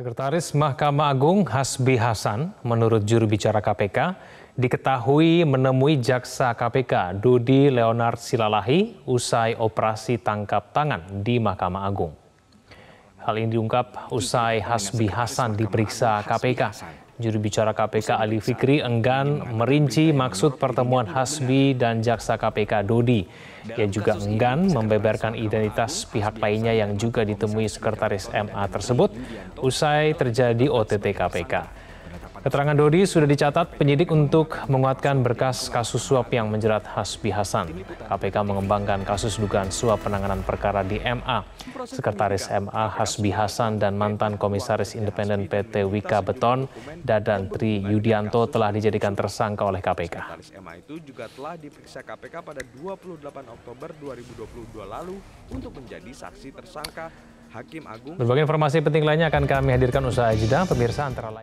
Sekretaris Mahkamah Agung Hasbi Hasan, menurut juru bicara KPK, diketahui menemui jaksa KPK Dudi Leonard Silalahi usai operasi tangkap tangan di Mahkamah Agung. Hal ini diungkap usai Hasbi Hasan diperiksa KPK Juru bicara KPK Ali Fikri enggan merinci maksud pertemuan Hasbi dan jaksa KPK Dodi. Ia juga enggan membeberkan identitas pihak lainnya yang juga ditemui sekretaris MA tersebut usai terjadi OTT KPK. Keterangan Dodi sudah dicatat penyidik untuk menguatkan berkas kasus suap yang menjerat Hasbi Hasan. KPK mengembangkan kasus dugaan suap penanganan perkara di MA. Sekretaris MA Hasbi Hasan dan mantan komisaris independen PT Wika Beton Dadan Tri Yudianto telah dijadikan tersangka oleh KPK. MA itu juga telah diperiksa KPK pada 28 Oktober 2022 lalu untuk menjadi saksi tersangka Hakim Agung. Berbagai informasi penting lainnya akan kami hadirkan usaha jeda pemirsa antara lain